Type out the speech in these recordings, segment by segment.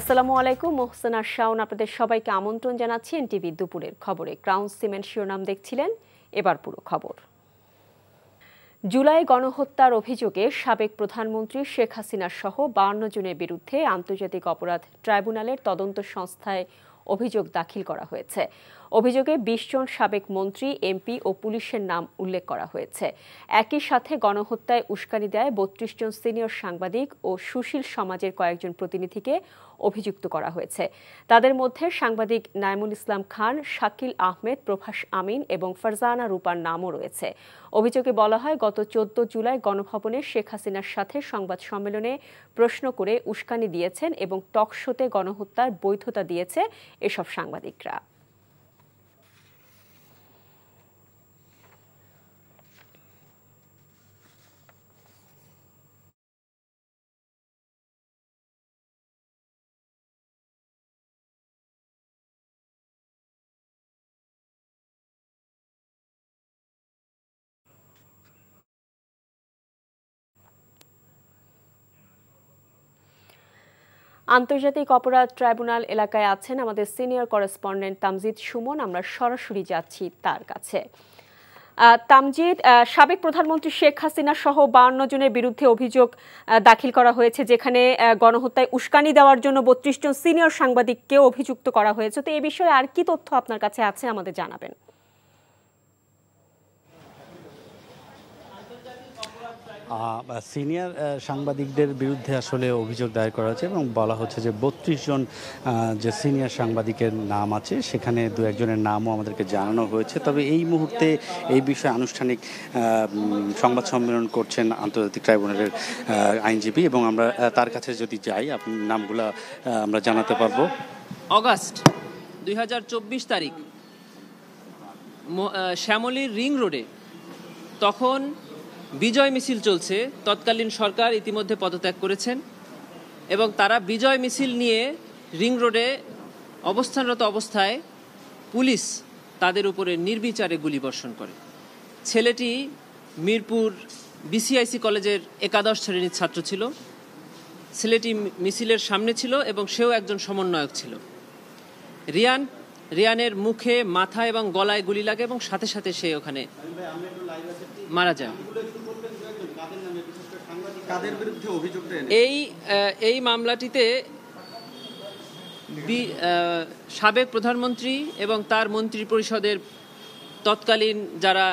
আসসালামু আলাইকুম মোহসেনা শাওন আপনাদের সবাইকে আমন্ত্রণ জানাচ্ছি এনটিভি দুপুরের খবরে ক্রাউন সিমেন্ট শিরোনাম দেখছিলেন এবার পুরো খবর জুলাই গণহত্যার অভিযোগে সাবেক প্রধানমন্ত্রী শেখ হাসিনা সহ বাউন্ন জনের বিরুদ্ধে আন্তর্জাতিক অপরাধ ট্রাইব্যুনালের তদন্ত সংস্থায় অভিযোগ দাখিল করা হয়েছে অভিযোগে বিশ জন সাবেক মন্ত্রী এমপি ও পুলিশের নাম উল্লেখ করা হয়েছে একই সাথে গণহত্যায় উস্কানি দেয় বত্রিশ জন সিনিয়র সাংবাদিক ও সুশীল সমাজের কয়েকজন প্রতিনিধিকে অভিযুক্ত করা হয়েছে তাদের মধ্যে সাংবাদিক নাইমুল ইসলাম খান শাকিল আহমেদ প্রভাস আমিন এবং ফারজানা রূপার নামও রয়েছে অভিযোগে বলা হয় গত চোদ্দ জুলাই গণভবনে শেখ হাসিনার সাথে সংবাদ সম্মেলনে প্রশ্ন করে উস্কানি দিয়েছেন এবং টকশোতে গণহত্যার বৈধতা দিয়েছে এসব সাংবাদিকরা আন্তর্জাতিক অপরাধ ট্রাইব্যুনাল এলাকায় আছেন আমাদের সিনিয়র করেসপন্ডেন্ট তামজিদ সুমন আমরা সরাসরি যাচ্ছি তার কাছে তামজিদ সাবেক প্রধানমন্ত্রী শেখ হাসিনা সহ বাউন্ন জনের বিরুদ্ধে অভিযোগ দাখিল করা হয়েছে যেখানে গণহত্যায় উস্কানি দেওয়ার জন্য বত্রিশ জন সিনিয়র সাংবাদিককেও অভিযুক্ত করা হয়েছে তো এ বিষয়ে আর কি তথ্য আপনার কাছে আছে আমাদের জানাবেন সিনিয়র সাংবাদিকদের বিরুদ্ধে আসলে অভিযোগ দায়ের করা হয়েছে এবং বলা হচ্ছে যে বত্রিশ জন যে সিনিয়র সাংবাদিকের নাম আছে সেখানে দু একজনের নামও আমাদেরকে জানানো হয়েছে তবে এই মুহূর্তে এই বিষয়ে আনুষ্ঠানিক সংবাদ সম্মেলন করছেন আন্তর্জাতিক ট্রাইব্যুনালের আইনজীবী এবং আমরা তার কাছে যদি যাই আপনি নামগুলো আমরা জানাতে পারবো অগাস্ট দুই তারিখ শ্যামলী রিং রোডে তখন বিজয় মিছিল চলছে তৎকালীন সরকার ইতিমধ্যে পদত্যাগ করেছেন এবং তারা বিজয় মিছিল নিয়ে রিং রোডে অবস্থানরত অবস্থায় পুলিশ তাদের উপরে নির্বিচারে গুলিবর্ষণ করে ছেলেটি মিরপুর বিসিআইসি কলেজের একাদশ শ্রেণীর ছাত্র ছিল ছেলেটি মিছিলের সামনে ছিল এবং সেও একজন সমন্বয়ক ছিল রিয়ান রিয়ানের মুখে মাথা এবং গলায় গুলি লাগে এবং সাথে সাথে সে ওখানে মারা যায় এই এই মামলাটিতে সাবেক প্রধানমন্ত্রী এবং তার মন্ত্রী পরিষদের তৎকালীন যারা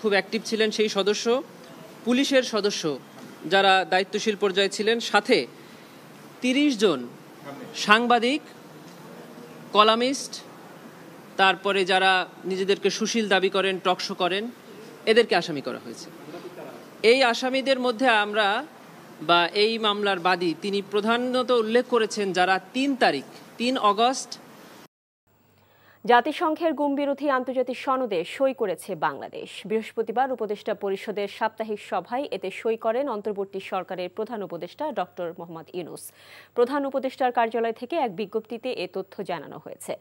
খুব অ্যাক্টিভ ছিলেন সেই সদস্য পুলিশের সদস্য যারা দায়িত্বশীল পর্যায়ে ছিলেন সাথে তিরিশ জন সাংবাদিক কলামিস্ট তারপরে যারা নিজেদেরকে সুশীল দাবি করেন টকশো করেন এদেরকে আসামি করা হয়েছে এই আসামিদের মধ্যে আমরা বা এই মামলার বাদী তিনি প্রধানত উল্লেখ করেছেন যারা তিন তারিখ তিন অগস্ট জাতিসংঘের গুমবিরোধী আন্তর্জাতিক সনদে সই করেছে বাংলাদেশ বৃহস্পতিবার উপদেষ্টা পরিষদের সাপ্তাহিক সভায় এতে সই করেন অন্তর্বর্তী সরকারের প্রধান উপদেষ্টা ডক্টর মোহাম্মদ ইউনুস প্রধান উপদেষ্টার কার্যালয় থেকে এক বিজ্ঞপ্তিতে এ তথ্য জানানো হয়েছে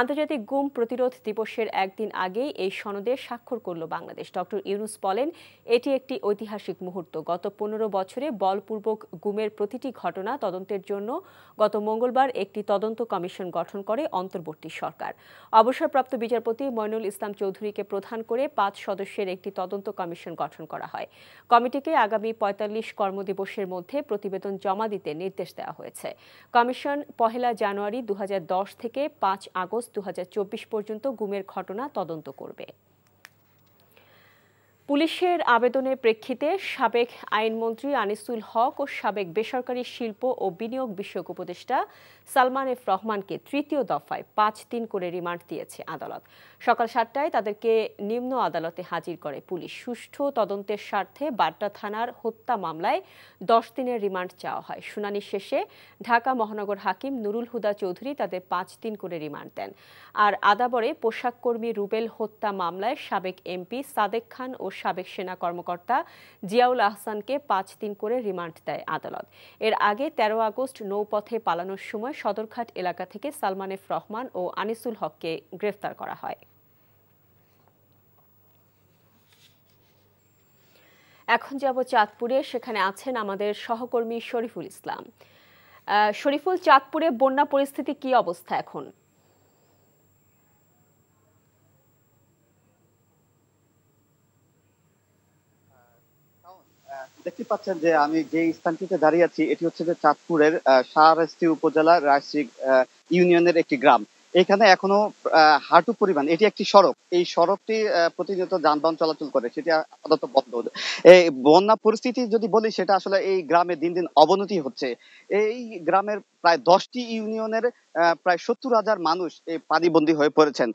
আন্তর্জাতিক গুম প্রতিরোধ দিবসের একদিন আগেই এই সনদে স্বাক্ষর করল বাংলাদেশ ডক্টর ইউনুস বলেন এটি একটি ঐতিহাসিক মুহূর্ত গত পনেরো বছরে বলপূর্বক গুমের প্রতিটি ঘটনা তদন্তের জন্য গত মঙ্গলবার একটি তদন্ত কমিশন গঠন করে অন্তর্বর্তী সরকার অবসরপ্রাপ্ত বিচারপতি ময়নুল ইসলাম চৌধুরীকে প্রধান করে পাঁচ সদস্যের একটি তদন্ত কমিশন গঠন করা হয় কমিটিকে আগামী পঁয়তাল্লিশ কর্মদিবসের মধ্যে প্রতিবেদন জমা দিতে নির্দেশ দেওয়া হয়েছে কমিশন পহেলা জানুয়ারি দু থেকে পাঁচ আগস্ট দু পর্যন্ত গুমের ঘটনা তদন্ত করবে পুলিশের আবেদনের প্রেক্ষিতে সাবেক আইনমন্ত্রী আনিসুল হক ও সাবেক বেসরকারি শিল্প ও বিনিয়োগ বিষয়ক উপদেষ্টা সালমান এফ রহমানকে তৃতীয় দফায় পাঁচ দিন করে রিমান্ড দিয়েছে আদালত সকাল সাতটায় তাদেরকে নিম্ন আদালতে হাজির করে পুলিশ সুষ্ঠু তদন্তের স্বার্থে বাড্ডা থানার হত্যা মামলায় দশ দিনের রিমান্ড চাওয়া হয় শুনানি শেষে ঢাকা মহানগর হাকিম নুরুল হুদা চৌধুরী তাদের পাঁচ দিন করে রিমান্ড দেন আর আদাবরে পোশাক কর্মী রুবেল হত্যা মামলায় সাবেক এমপি সাদেক খান ও সাবেক সেনা কর্মকর্তা জিয়াউল আহসানকে পাঁচ দিন করে রিমান্ড দেয় আদালত এর আগে তেরো আগস্ট নৌপথে পালানোর সময় সদরঘাট এলাকা থেকে সালমানেফ রহমান ও আনিসুল হককে গ্রেফতার করা হয় এখন যাব চাঁদপুরে সেখানে আছেন আমাদের সহকর্মী শরীফুল ইসলাম শরীফুল চাঁদপুরে বন্যা পরিস্থিতি কি অবস্থা এখন দেখতে পাচ্ছেন যে আমি যে স্থানটিতে দাঁড়িয়ে আছি এটি হচ্ছে যে চাঁদপুরের সারাস্তি উপজেলার রাজশিক ইউনিয়নের একটি গ্রাম এখানে এখনো হাঁটু পরিমাণ এটি একটি সড়ক এই সড়কটি প্রতিনিয়ত যানবাহন চলাচল করে সেটি আপাতত বন্ধ এই বন্যা পরিস্থিতি যদি বলি সেটা আসলে এই গ্রামে দিন দিন অবনতি হচ্ছে এই গ্রামের প্রায় দশটি ইউনিয়নের প্রায় সত্তর হাজার মানুষ এই পানিবন্দী হয়ে পড়েছেন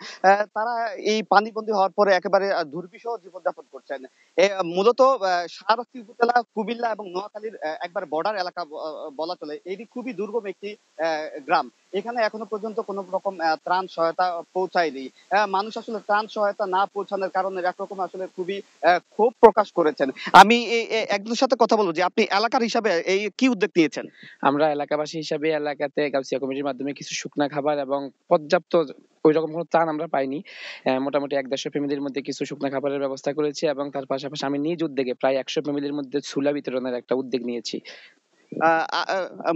তারা এই পানিবন্দী হওয়ার পরে একেবারে দুর্বিষহ জীবনযাপন করছেন মূলত শাহরাস্তি উপজেলা কুমিল্লা এবং নোয়াখালীর একবার বর্ডার এলাকা বলা চলে এটি খুবই দুর্গম একটি গ্রাম এখানে এখনো পর্যন্ত কোন রকম ত্রাণ সহায়তা পৌঁছায়নি মানুষ আসলে ত্রাণ সহায়তা না পৌঁছানোর কারণে একরকম আসলে খুবই ক্ষোভ প্রকাশ করেছেন আমি একজনের সাথে কথা বলবো যে আপনি এলাকার হিসাবে এই কি উদ্যোগ নিয়েছেন আমরা এলাকাবাসী হিসাবে এলাকাতে গাউসিয়া কমিটির মাধ্যমে কিছু কিছু শুকনো খাবার এবং পর্যাপ্ত ওইরকম কোনো ত্রাণ আমরা পাইনি মোটামুটি এক দেড়শো ফ্যামিলির মধ্যে কিছু শুকনো খাবারের ব্যবস্থা করেছি এবং তার পাশাপাশি আমি নিজ উদ্যোগে প্রায় একশো ফ্যামিলির মধ্যে ছুলা বিতরণের একটা উদ্যোগ নিয়েছি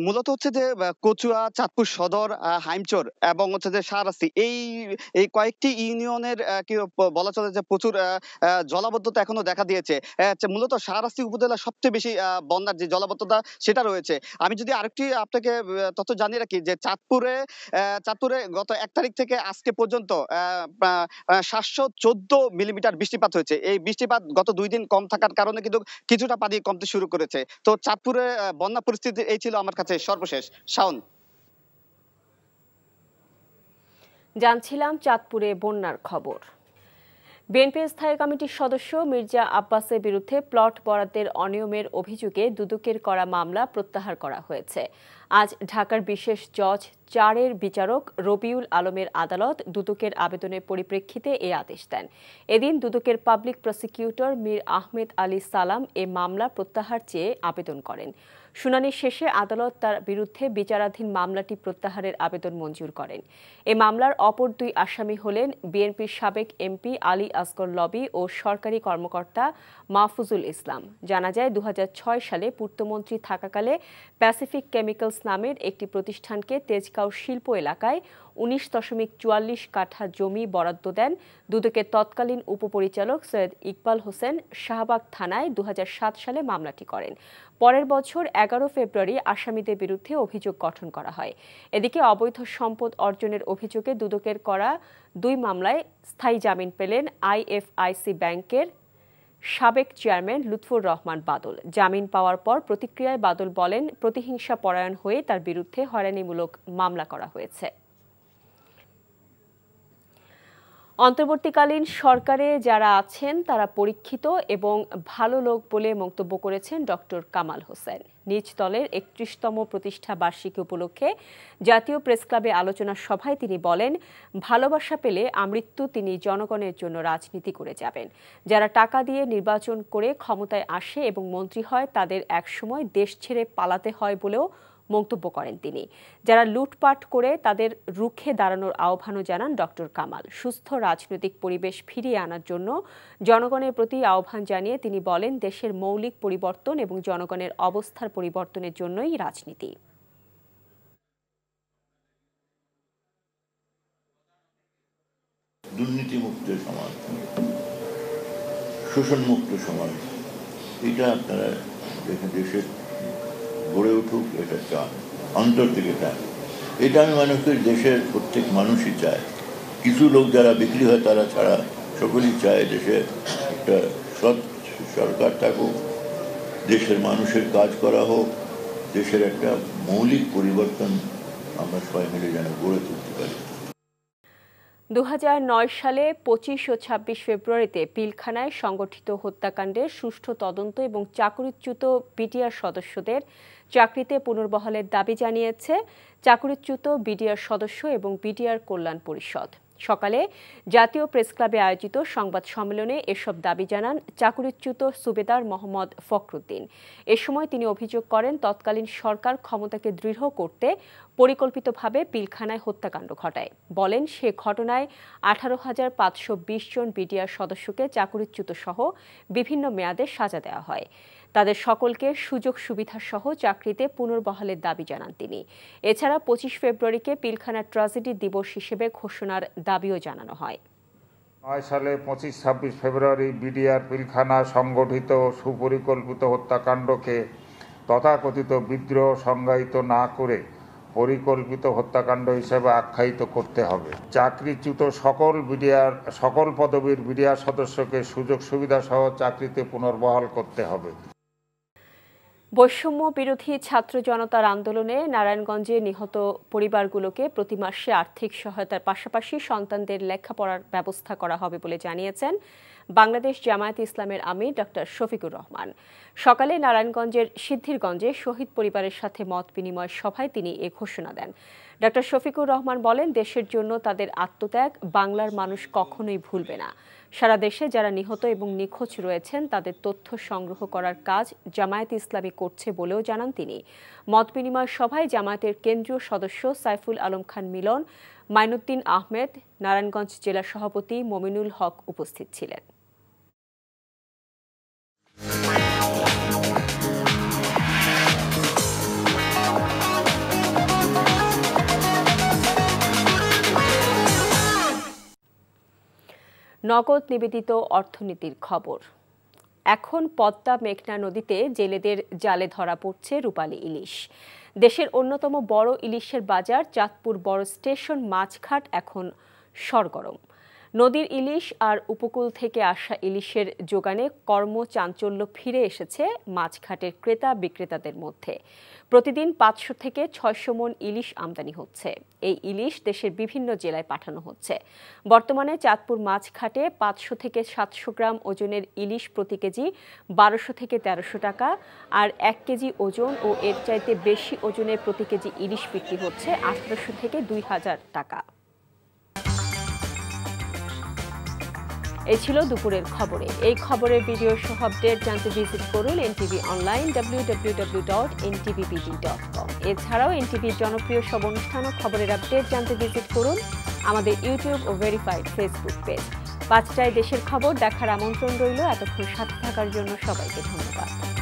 মূলত হচ্ছে যে কচুয়া চাঁদপুর সদর হাইমচর এবং হচ্ছে যে সাঁড়াশি এই এই কয়েকটি ইউনিয়নের কি বলা চলে যে প্রচুর জলাবদ্ধতা এখনো দেখা দিয়েছে মূলত সাঁড়াশি উপজেলা সবচেয়ে বেশি বন্যার যে জলাবদ্ধতা সেটা রয়েছে আমি যদি আরেকটি আপনাকে তথ্য জানিয়ে রাখি যে চাঁদপুরে চাঁদপুরে গত এক তারিখ থেকে আজকে পর্যন্ত সাতশো চোদ্দ মিলিমিটার বৃষ্টিপাত হয়েছে এই বৃষ্টিপাত গত দুই দিন কম থাকার কারণে কিন্তু কিছুটা পানি কমতে শুরু করেছে তো চাঁদপুরে বন্যা পরিস্থিতি এই ছিল আমার কাছে সর্বশেষ শাওন জানছিলাম চাঁদপুরে বন্যার খবর বিএনপি স্থায়ী কমিটির সদস্য মির্জা আব্বাসের বিরুদ্ধে প্লট বরাদ্দের অনিয়মের অভিযোগে দুদকের করা মামলা প্রত্যাহার করা হয়েছে আজ ঢাকার বিশেষ জজ চারের বিচারক রবিউল আলমের আদালত দুদকের আবেদনের পরিপ্রেক্ষিতে এ আদেশ দেন এদিন দুদকের পাবলিক প্রসিকিউটর মীর আহমেদ আলী সালাম এ মামলা প্রত্যাহার চেয়ে আবেদন করেন শুনানি শেষে আদালত তার বিরুদ্ধে বিচারাধীন মামলাটি প্রত্যাহারের আবেদন মঞ্জুর করেন এ মামলার অপর দুই আসামি হলেন বিএনপির সাবেক এমপি আলী আসগর লবি ও সরকারি কর্মকর্তা মাহফুজুল ইসলাম জানা যায় দু সালে পূর্তমন্ত্রী থাকাকালে প্যাসিফিক কেমিক্যালস নামের একটি প্রতিষ্ঠানকে তেজ তেজগাঁও শিল্প এলাকায় উনিশ দশমিক চুয়াল্লিশ কাঠা জমি বরাদ্দ দেন দুদকের তৎকালীন উপপরিচালক সৈয়দ ইকবাল হোসেন শাহবাগ থানায় দু সালে মামলাটি করেন পরের বছর এগারো ফেব্রুয়ারি আসামিদের বিরুদ্ধে অভিযোগ গঠন করা হয় এদিকে অবৈধ সম্পদ অর্জনের অভিযোগে দুদকের করা দুই মামলায় স্থায়ী জামিন পেলেন আইএফআইসি ব্যাংকের সাবেক চেয়ারম্যান লুৎফুর রহমান বাদল জামিন পাওয়ার পর প্রতিক্রিয়ায় বাদল বলেন প্রতিহিংসা পরায়ণ হয়ে তার বিরুদ্ধে হয়রানিমূলক মামলা করা হয়েছে অন্তর্বর্তীকালীন সরকারে যারা আছেন তারা পরীক্ষিত এবং ভালো লোক বলে মন্তব্য করেছেন ডক্টর কামাল হোসেন নিজ দলের একত্রিশতম প্রতিষ্ঠা বার্ষিকী উপলক্ষে জাতীয় প্রেস ক্লাবে আলোচনা সভায় তিনি বলেন ভালোবাসা পেলে আমৃত্যু তিনি জনগণের জন্য রাজনীতি করে যাবেন যারা টাকা দিয়ে নির্বাচন করে ক্ষমতায় আসে এবং মন্ত্রী হয় তাদের একসময় দেশ ছেড়ে পালাতে হয় বলেও মন্তব্য করেন তিনি যারা লুটপাট করে তাদের রুখে দাঁড়ানোর আহ্বানও জানান ডক্টর কামাল সুস্থ রাজনৈতিক পরিবেশ ফিরিয়ে আনার জন্য জনগণের প্রতি আহ্বান জানিয়ে তিনি বলেন দেশের মৌলিক পরিবর্তন এবং জনগণের অবস্থার পরিবর্তনের জন্যই রাজনীতি দুর্নীতিমুক্ত সমাজ শোষণমুক্ত সমাজ এটা আপনারা দেশের গড়ে উঠুক এটা চান অন্তর থেকে চান এটা আমি মানুষকে দেশের প্রত্যেক মানুষই চায় কিছু লোক যারা বিক্রি হয় তারা ছাড়া সকলেই চায় দেশে একটা সৎ সরকার থাকুক দেশের মানুষের কাজ করা হোক দেশের একটা মৌলিক পরিবর্তন আমরা সবাই মিলে যেন গড়ে তুলতে পারি দু সালে পঁচিশ ও ছাব্বিশ ফেব্রুয়ারিতে পিলখানায় সংগঠিত হত্যাকাণ্ডের সুষ্ঠু তদন্ত এবং চাকরিচ্যুত বিটিআর সদস্যদের চাকরিতে পুনর্বহালের দাবি জানিয়েছে চাকরিচ্যুত বিডিআর সদস্য এবং বিডিআর কল্যাণ পরিষদ সকালে জাতীয় প্রেস ক্লাবে আয়োজিত সংবাদ সম্মেলনে এসব দাবি জানান চাকরিচ্যুত সুবেদার মোহাম্মদ ফখরুদ্দিন এ সময় তিনি অভিযোগ করেন তৎকালীন সরকার ক্ষমতাকে দৃঢ় করতে পরিকল্পিতভাবে পিলখানায় হত্যাকাণ্ড ঘটায় বলেন সে ঘটনায় আঠারো হাজার পাঁচশো বিশ জন বিডিআর সদস্যকে চাকরিচ্যুত সহ বিভিন্ন মেয়াদে সাজা দেওয়া হয় তাদের সকলকে সুযোগ সুবিধাসহ চাকরিতে পুনর্বহালের দাবি জানান তিনি এছাড়া পঁচিশ ফেব্রুয়ারিকে পিলখানা ট্রাজেডি দিবস হিসেবে ঘোষণার দাবিও জানানো হয় নয় সালে পঁচিশ ছাব্বিশ ফেব্রুয়ারি বিডিআর পিলখানা সংগঠিত সুপরিকল্পিত হত্যাকাণ্ডকে তথাকথিত বিদ্রোহ সংজ্ঞায়িত না করে পরিকল্পিত হত্যাকাণ্ড হিসেবে আখ্যায়িত করতে হবে চাকরিচ্যুত সকল বিডিআর সকল পদবীর বিডিআর সদস্যকে সুযোগ সুবিধা সহ চাকরিতে পুনর্বহাল করতে হবে বৈষম্য বিরোধী ছাত্র জনতার আন্দোলনে নারায়ণগঞ্জে নিহত পরিবারগুলোকে প্রতি মাসে আর্থিক সহায়তার পাশাপাশি সন্তানদের লেখাপড়ার ব্যবস্থা করা হবে বলে জানিয়েছেন বাংলাদেশ জামায়াত ইসলামের আমির ডক্টর শফিকুর রহমান সকালে নারায়ণগঞ্জের সিদ্ধিরগঞ্জে শহীদ পরিবারের সাথে মত বিনিময় সভায় তিনি এ ঘোষণা দেন ডক্টর শফিকুর রহমান বলেন দেশের জন্য তাদের আত্মত্যাগ বাংলার মানুষ কখনোই ভুলবে না সারা দেশে যারা নিহত এবং নিখোঁজ রয়েছেন তাদের তথ্য সংগ্রহ করার কাজ জামায়াত ইসলামী করছে বলেও জানান তিনি মত বিনিময় সভায় জামায়াতের কেন্দ্রীয় সদস্য সাইফুল আলম খান মিলন মাইনুদ্দিন আহমেদ নারায়ণগঞ্জ জেলা সভাপতি মমিনুল হক উপস্থিত ছিলেন নগদ নিবেদিত অর্থনীতির খবর এখন পদ্মা মেঘনা নদীতে জেলেদের জালে ধরা পড়ছে রূপালী ইলিশ দেশের অন্যতম বড় ইলিশের বাজার চাঁদপুর বড় স্টেশন মাছঘাট এখন সরগরম নদীর ইলিশ আর উপকূল থেকে আসা ইলিশের যোগানে কর্মচাঞ্চল্য ফিরে এসেছে মাছঘাটের ক্রেতা বিক্রেতাদের মধ্যে প্রতিদিন পাঁচশো থেকে ছয়শো মন ইলিশ আমদানি হচ্ছে এই ইলিশ দেশের বিভিন্ন জেলায় পাঠানো হচ্ছে বর্তমানে চাঁদপুর মাছঘাটে পাঁচশো থেকে সাতশো গ্রাম ওজনের ইলিশ প্রতি কেজি বারোশো থেকে তেরোশো টাকা আর এক কেজি ওজন ও এর চাইতে বেশি ওজনের প্রতি কেজি ইলিশ বিক্রি হচ্ছে আঠারোশো থেকে দুই হাজার টাকা এ ছিল দুপুরের খবরে এই খবরের ভিডিও সহ আপডেট জানতে ভিজিট করুন এনটিভি অনলাইন www.ntvbd.com এছাড়াও এনটিভির জনপ্রিয় সব অনুষ্ঠান ও খবরের আপডেট জানতে ভিজিট করুন আমাদের ইউটিউব ও ভেরিফাইড ফেসবুক পেজ পাঁচটায় দেশের খবর দেখার আমন্ত্রণ রইল এতক্ষণ সাথে থাকার জন্য সবাইকে ধন্যবাদ